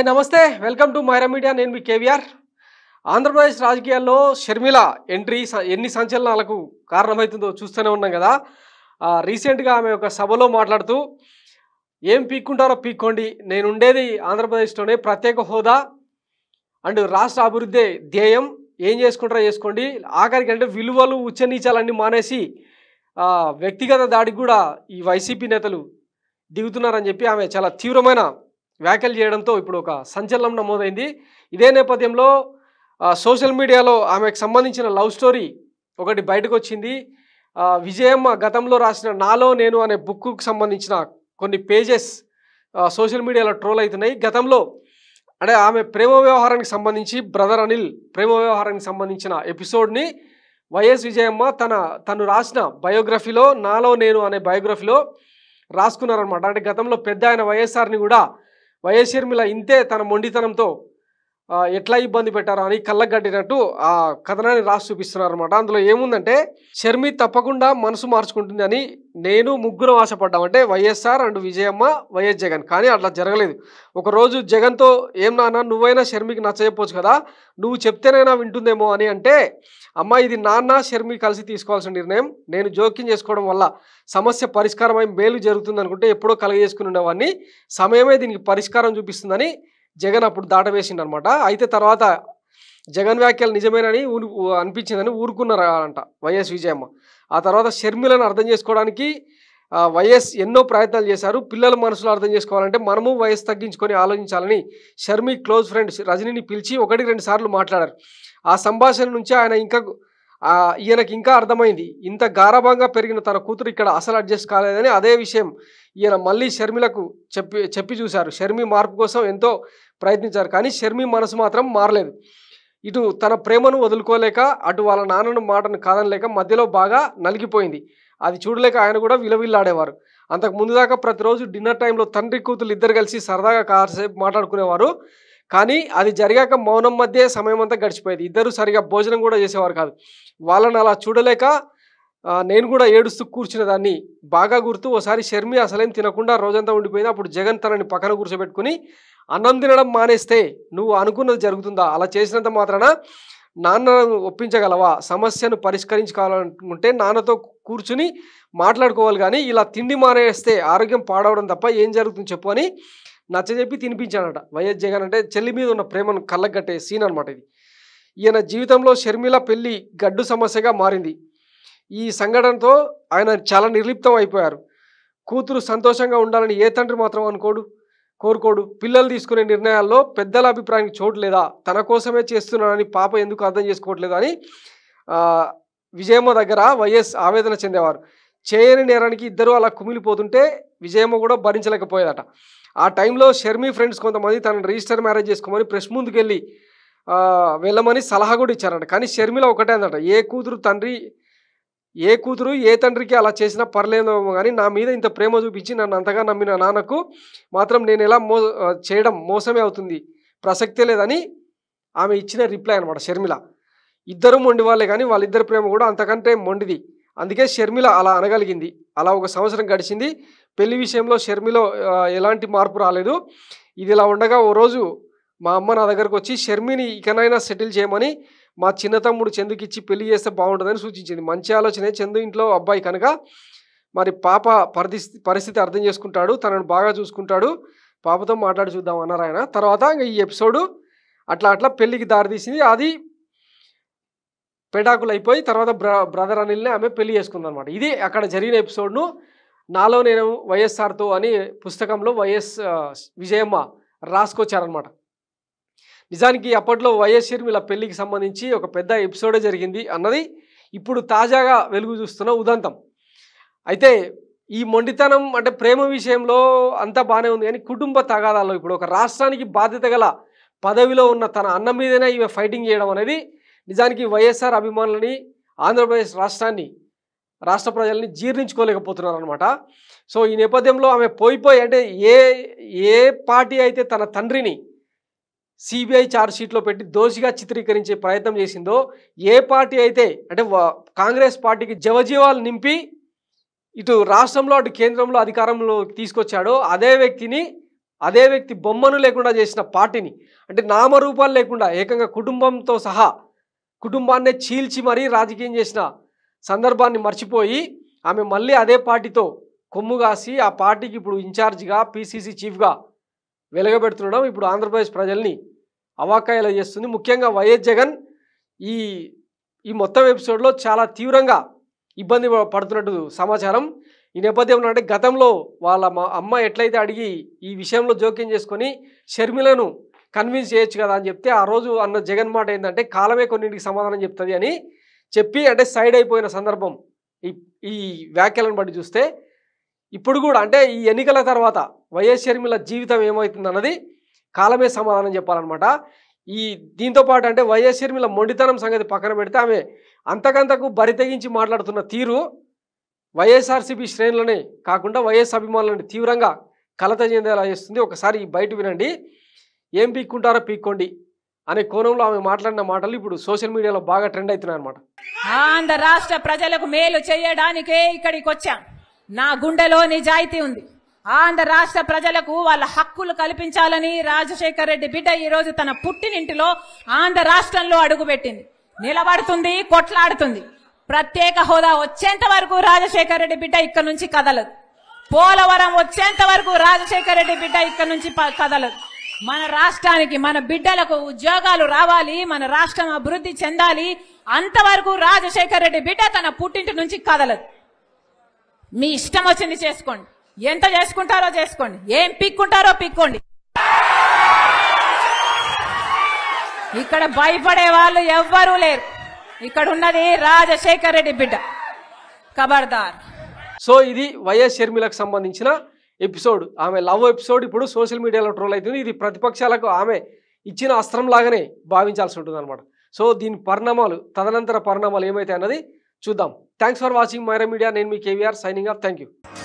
hi నమస్తే welcome to Myra media నేను మీ కేవీఆర్ ఆంధ్రప్రదేశ్ రాజకీయాల్లో షర్మిల ఎంట్రీ ఎన్ని సంచలనాలకు కారణమవుతుందో చూస్తూనే ఉన్నాం కదా రీసెంట్గా ఆమె ఒక సభలో మాట్లాడుతూ ఏం పీక్కుంటారో పీక్కోండి నేను ఉండేది ఆంధ్రప్రదేశ్లోనే ప్రత్యేక హోదా అండ్ రాష్ట్ర అభివృద్ధి ధ్యేయం ఏం చేసుకుంటారో చేసుకోండి ఆఖరికి అంటే విలువలు ఉచ్చనీచాలన్నీ మానేసి వ్యక్తిగత దాడికి కూడా ఈ వైసీపీ నేతలు దిగుతున్నారని చెప్పి ఆమె చాలా తీవ్రమైన వ్యాఖ్యలు చేయడంతో ఇప్పుడు ఒక సంచలనం నమోదైంది ఇదే నేపథ్యంలో సోషల్ మీడియాలో ఆమెకు సంబంధించిన లవ్ స్టోరీ ఒకటి బయటకు వచ్చింది విజయమ్మ గతంలో రాసిన నాలో నేను అనే బుక్కు సంబంధించిన కొన్ని పేజెస్ సోషల్ మీడియాలో ట్రోల్ అవుతున్నాయి గతంలో అంటే ఆమె ప్రేమ వ్యవహారానికి సంబంధించి బ్రదర్ అనిల్ ప్రేమ వ్యవహారానికి సంబంధించిన ఎపిసోడ్ని వైఎస్ విజయమ్మ తన తను రాసిన బయోగ్రఫీలో నాలో నేను అనే బయోగ్రఫీలో రాసుకున్నారనమాట అంటే గతంలో పెద్ద ఆయన వైఎస్ఆర్ని కూడా వైఎస్ షర్మిల ఇంతే తన మొండితనంతో ఎట్లా ఇబ్బంది పెట్టారో అని కళ్ళగట్టినట్టు ఆ కథనాన్ని రాసి చూపిస్తున్నారు అనమాట అందులో ఏముందంటే షర్మి తప్పకుండా మనసు మార్చుకుంటుంది అని నేను ముగ్గురం ఆశపడ్డాం అంటే వైఎస్ఆర్ అండ్ విజయమ్మ వైఎస్ జగన్ కానీ అట్లా జరగలేదు ఒకరోజు జగన్తో ఏం నాన్న నువ్వైనా షర్మికి నచ్చజెప్పొచ్చు కదా నువ్వు చెప్తేనైనా వింటుందేమో అని అంటే అమ్మ ఇది నాన్న షర్మి కలిసి తీసుకోవాల్సిన నిర్ణయం నేను జోక్యం చేసుకోవడం వల్ల సమస్య పరిష్కారమై మేలు జరుగుతుంది అనుకుంటే ఎప్పుడో కలగజేసుకుని ఉండేవాడిని సమయమే దీనికి పరిష్కారం చూపిస్తుందని జగన్ అప్పుడు దాటవేసిండు అనమాట అయితే తర్వాత జగన్ వ్యాఖ్యలు నిజమేనని ఊరు అనిపించిందని ఊరుకున్నారంట వైఎస్ విజయమ్మ ఆ తర్వాత షర్మిలను అర్థం చేసుకోవడానికి వైఎస్ ఎన్నో ప్రయత్నాలు చేశారు పిల్లల మనసులో అర్థం చేసుకోవాలంటే మనము వయస్సు తగ్గించుకొని ఆలోచించాలని షర్మి క్లోజ్ ఫ్రెండ్స్ రజనీని పిలిచి ఒకటి రెండు సార్లు మాట్లాడారు ఆ సంభాషణ నుంచి ఆయన ఇంకా ఈయనకి ఇంకా అర్థమైంది ఇంత గారభంగా పెరిగిన తన కూతురు ఇక్కడ అసలు అడ్జస్ట్ కాలేదని అదే విషయం ఈయన మళ్ళీ షర్మిలకు చెప్పి చెప్పి చూశారు షర్మి మార్పు కోసం ఎంతో ప్రయత్నించారు కానీ షర్మి మనసు మాత్రం మారలేదు ఇటు తన ప్రేమను వదులుకోలేక అటు వాళ్ళ నాన్నను మాటను కాదనలేక మధ్యలో బాగా నలిగిపోయింది అది చూడలేక ఆయన కూడా విలవిల్లాడేవారు అంతకు ముందు దాకా ప్రతిరోజు డిన్నర్ టైంలో తండ్రి కూతురు ఇద్దరు కలిసి సరదాగా కాసేపు మాట్లాడుకునేవారు కానీ అది జరిగాక మౌనం మధ్య సమయం అంతా గడిచిపోయేది ఇద్దరు సరిగా భోజనం కూడా చేసేవారు కాదు వాళ్ళని అలా చూడలేక నేను కూడా ఏడుస్తూ కూర్చున్న దాన్ని బాగా గుర్తు ఓసారి షర్మి అసలేం తినకుండా రోజంతా ఉండిపోయింది అప్పుడు జగన్ తనని పక్కన కూర్చోబెట్టుకుని అన్నం తినడం మానేస్తే నువ్వు అనుకున్నది జరుగుతుందా అలా చేసినంత మాత్రాన నాన్నను ఒప్పించగలవా సమస్యను పరిష్కరించుకోవాలనుకుంటే నాన్నతో కూర్చుని మాట్లాడుకోవాలి కానీ ఇలా తిండి మానేస్తే ఆరోగ్యం పాడవడం తప్ప ఏం జరుగుతుంది చెప్పు అని నచ్చజెప్పి తినిపించాడట వైఎస్ జగన్ అంటే చెల్లి మీద ఉన్న ప్రేమను కళ్ళగట్టే సీన్ అనమాట ఇది ఈయన జీవితంలో షర్మిల పెళ్ళి గడ్డు సమస్యగా మారింది ఈ సంఘటనతో ఆయన చాలా నిర్లిప్తం అయిపోయారు కూతురు సంతోషంగా ఉండాలని ఏ తండ్రి మాత్రం అనుకోడు కోరుకోడు పిల్లలు తీసుకునే నిర్ణయాల్లో పెద్దల అభిప్రాయానికి చోటు లేదా తన కోసమే చేస్తున్నానని పాప ఎందుకు అర్థం చేసుకోవట్లేదు అని విజయమ్మ దగ్గర వైఎస్ ఆవేదన చెందేవారు చేయని నేరానికి ఇద్దరు అలా కుమిలిపోతుంటే విజయమ్మ కూడా భరించలేకపోయేదట ఆ టైంలో షర్మి ఫ్రెండ్స్ కొంతమంది తనను రిజిస్టర్ మ్యారేజ్ చేసుకోమని ప్రెస్ ముందుకెళ్ళి వెళ్ళమని సలహా కూడా ఇచ్చారంట కానీ షర్మిల ఒకటే అందట ఏ కూతురు తండ్రి ఏ కూతురు ఏ తండ్రికి అలా చేసినా పర్లేదు కానీ నా మీద ఇంత ప్రేమ చూపించి నన్ను అంతగా నమ్మిన నాన్నకు మాత్రం నేను ఎలా మో చేయడం మోసమే అవుతుంది ప్రసక్తే లేదని ఆమె ఇచ్చిన రిప్లై అనమాట షర్మిల ఇద్దరు మొండి వాళ్ళే కానీ వాళ్ళిద్దరు ప్రేమ కూడా అంతకంటే మొండిది అందుకే షర్మిల అలా అనగలిగింది అలా ఒక సంవత్సరం గడిచింది పెళ్లి విషయంలో షర్మిలో ఎలాంటి మార్పు రాలేదు ఇది ఇలా ఉండగా ఓ రోజు మా అమ్మ నా దగ్గరకు వచ్చి షర్మిని ఇకనైనా సెటిల్ చేయమని మా చిన్న తమ్ముడు చందుకి ఇచ్చి పెళ్లి చేస్తే బాగుంటుందని సూచించింది మంచి ఆలోచనే చందు ఇంట్లో అబ్బాయి కనుక మరి పాప పరిస్థితి పరిస్థితి అర్థం చేసుకుంటాడు తనను బాగా చూసుకుంటాడు పాపతో మాట్లాడి చూద్దాం అన్నారు ఆయన తర్వాత ఇంకా ఈ ఎపిసోడు అట్లా అట్లా పెళ్లికి దారితీసింది అది పెడాకులు అయిపోయి తర్వాత బ్ర బ్రదర్ అనిల్ని ఆమె పెళ్లి చేసుకుందనమాట ఇది అక్కడ జరిగిన ఎపిసోడ్ను నాలో నేను వైఎస్ఆర్తో అని పుస్తకంలో వైఎస్ విజయమ్మ రాసుకొచ్చారనమాట నిజానికి అప్పట్లో వైఎస్ షిర్మిల పెళ్లికి సంబంధించి ఒక పెద్ద ఎపిసోడే జరిగింది అన్నది ఇప్పుడు తాజాగా వెలుగు చూస్తున్న ఉదంతం అయితే ఈ మొండితనం అంటే ప్రేమ విషయంలో అంతా బాగానే ఉంది కానీ కుటుంబ తగాదాల్లో ఇప్పుడు ఒక రాష్ట్రానికి బాధ్యత గల పదవిలో ఉన్న తన అన్న మీదనే ఇవి ఫైటింగ్ చేయడం అనేది నిజానికి వైఎస్ఆర్ అభిమానులని ఆంధ్రప్రదేశ్ రాష్ట్రాన్ని రాష్ట్ర ప్రజల్ని జీర్ణించుకోలేకపోతున్నారు అనమాట సో ఈ నేపథ్యంలో ఆమె పోయిపోయి అంటే ఏ ఏ పార్టీ అయితే తన తండ్రిని సిబిఐ షీట్లో పెట్టి దోషిగా చిత్రీకరించే ప్రయత్నం చేసిందో ఏ పార్టీ అయితే అంటే కాంగ్రెస్ పార్టీకి జవజీవాలు నింపి ఇటు రాష్ట్రంలో అటు కేంద్రంలో అధికారంలో తీసుకొచ్చాడో అదే వ్యక్తిని అదే వ్యక్తి బొమ్మను లేకుండా చేసిన పార్టీని అంటే నామరూపాలు లేకుండా ఏకంగా కుటుంబంతో సహా కుటుంబాన్నే చీల్చి మరీ రాజకీయం చేసిన సందర్భాన్ని మర్చిపోయి ఆమె మళ్ళీ అదే పార్టీతో కొమ్ము కాసి ఆ పార్టీకి ఇప్పుడు ఇన్ఛార్జ్గా పీసీసీ చీఫ్గా వెలగబెడుతుండడం ఇప్పుడు ఆంధ్రప్రదేశ్ ప్రజల్ని అవాకాయలు చేస్తుంది ముఖ్యంగా వైఎస్ జగన్ ఈ ఈ మొత్తం ఎపిసోడ్లో చాలా తీవ్రంగా ఇబ్బంది పడుతున్నట్టు సమాచారం ఈ నేపథ్యంలో అంటే గతంలో వాళ్ళ మా అమ్మ ఎట్లయితే అడిగి ఈ విషయంలో జోక్యం చేసుకొని షర్మిలను కన్విన్స్ చేయొచ్చు కదా అని చెప్తే ఆ రోజు అన్న జగన్ మాట ఏంటంటే కాలమే కొన్నింటికి సమాధానం చెప్తుంది అని చెప్పి అంటే సైడ్ అయిపోయిన సందర్భం ఈ ఈ వ్యాఖ్యలను బట్టి చూస్తే ఇప్పుడు కూడా అంటే ఈ ఎన్నికల తర్వాత వైఎస్ షర్మిల జీవితం ఏమవుతుంది అన్నది కాలమే సమాధానం చెప్పాలన్నమాట ఈ దీంతో పాటు అంటే వైఎస్ షర్మిల మొండితనం సంగతి పక్కన పెడితే ఆమె అంతకంతకు బరితెగించి మాట్లాడుతున్న తీరు వైఎస్ఆర్సీపీ శ్రేణులనే కాకుండా వైఎస్ అభిమానులని తీవ్రంగా కలత చెందేలా చేస్తుంది ఒకసారి బయట వినండి ఏం పీక్కుంటారో పీక్కోండి అనే కోణంలో ఆమె మాట్లాడిన మాటలు ఇప్పుడు సోషల్ మీడియాలో బాగా ట్రెండ్ అవుతున్నాయి అనమాట ఆంధ్ర రాష్ట్ర ప్రజలకు మేలు చేయడానికే ఇక్కడికి వచ్చాం నా గుండెలో నిజాయితీ ఉంది ఆంధ్ర రాష్ట్ర ప్రజలకు వాళ్ళ హక్కులు కల్పించాలని రాజశేఖర రెడ్డి బిడ్డ ఈ రోజు తన పుట్టినింటిలో ఆంధ్ర రాష్ట్రంలో అడుగుపెట్టింది నిలబడుతుంది కొట్లాడుతుంది ప్రత్యేక హోదా వచ్చేంత వరకు రాజశేఖర రెడ్డి బిడ్డ ఇక్కడ నుంచి కదలదు పోలవరం వచ్చేంత వరకు రాజశేఖర రెడ్డి బిడ్డ ఇక్కడ నుంచి కదలదు మన రాష్ట్రానికి మన బిడ్డలకు ఉద్యోగాలు రావాలి మన రాష్ట్రం అభివృద్ధి చెందాలి అంతవరకు రాజశేఖర రెడ్డి బిడ్డ తన పుట్టింటి నుంచి కదలదు మీ ఇష్టం వచ్చింది చేసుకోండి ఎంత చేసుకుంటారో చేసుకోండి ఏం పిక్కుంటారో పిక్కోండి ఇక్కడ భయపడే వాళ్ళు ఎవ్వరూ లేరు ఇక్కడ ఉన్నది రాజశేఖర్ రెడ్డి బిడ్డ కబర్దార్ సో ఇది వైఎస్ షర్మిలకు సంబంధించిన ఎపిసోడ్ ఆమె లవ్ ఎపిసోడ్ ఇప్పుడు సోషల్ మీడియాలో ట్రోల్ అవుతుంది ఇది ప్రతిపక్షాలకు ఆమె ఇచ్చిన అస్త్రం లాగానే భావించాల్సి ఉంటుంది అనమాట సో దీని పరిణామాలు తదనంతర పరిణామాలు ఏమైతే అన్నది చూద్దాం thanks for watching Myra media నేను మీ KVR signing off thank you